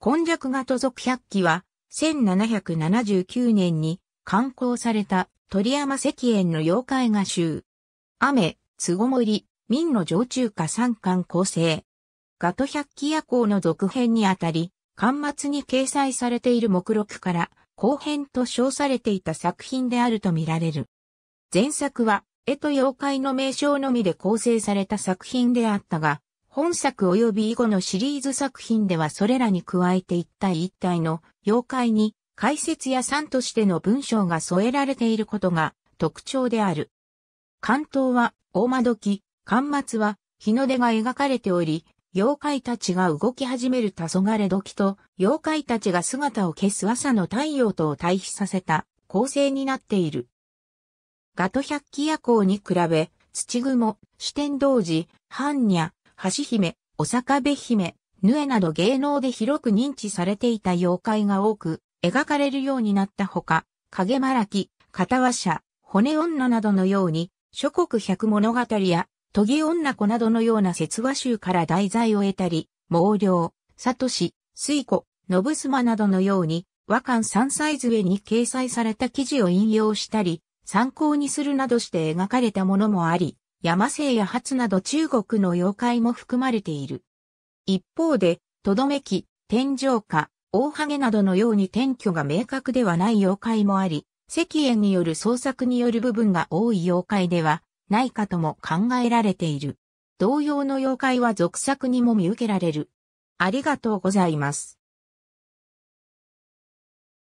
今弱が都族百鬼は、1779年に刊行された鳥山石燕の妖怪画集。雨、つごもり、民の常中華三巻構成。ガト百鬼夜行の続編にあたり、巻末に掲載されている目録から後編と称されていた作品であると見られる。前作は、絵と妖怪の名称のみで構成された作品であったが、本作及び以後のシリーズ作品ではそれらに加えて一体一体の妖怪に解説や算としての文章が添えられていることが特徴である。関東は大間時、間末は日の出が描かれており、妖怪たちが動き始める黄昏時と、妖怪たちが姿を消す朝の太陽とを対比させた構成になっている。ガト百鬼夜行に比べ、土雲、四天童子、般若、橋姫、お坂部姫、ヌエなど芸能で広く認知されていた妖怪が多く描かれるようになったほか、影まらき、片輪者、骨女などのように、諸国百物語や、ト女子などのような説話集から題材を得たり、毛量、サトシ、水子、信妻などのように、和漢三歳上に掲載された記事を引用したり、参考にするなどして描かれたものもあり、山生や初など中国の妖怪も含まれている。一方で、とどめき、天井下、大ハゲなどのように転居が明確ではない妖怪もあり、石英による創作による部分が多い妖怪ではないかとも考えられている。同様の妖怪は俗作にも見受けられる。ありがとうございます。